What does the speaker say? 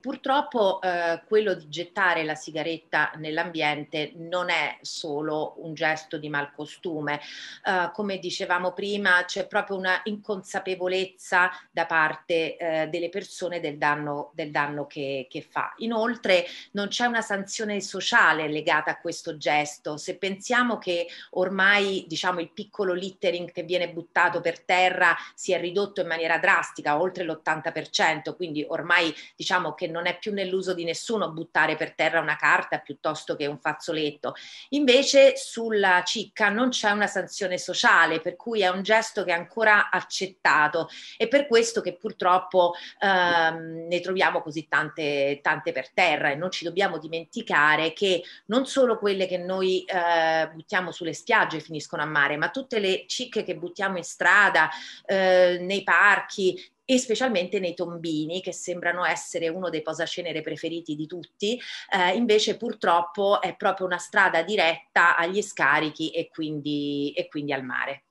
Purtroppo eh, quello di gettare la sigaretta nell'ambiente non è solo un gesto di malcostume, eh, come dicevamo prima c'è proprio una inconsapevolezza da parte eh, delle persone del danno, del danno che, che, fa. Inoltre non c'è una sanzione sociale legata a questo gesto, se pensiamo che ormai diciamo, il piccolo littering che viene buttato per terra si è ridotto in maniera drastica, oltre l'80%, quindi ormai diciamo che non è più nell'uso di nessuno buttare per terra una carta piuttosto che un fazzoletto. Invece sulla cicca non c'è una sanzione sociale, per cui è un gesto che è ancora accettato È per questo che purtroppo ehm, ne troviamo così tante, tante per terra e non ci dobbiamo dimenticare che non solo quelle che noi eh, buttiamo sulle spiagge finiscono a mare, ma tutte le cicche che buttiamo in strada, eh, nei parchi, e specialmente nei tombini che sembrano essere uno dei posacenere preferiti di tutti, eh, invece purtroppo è proprio una strada diretta agli scarichi e quindi, e quindi al mare.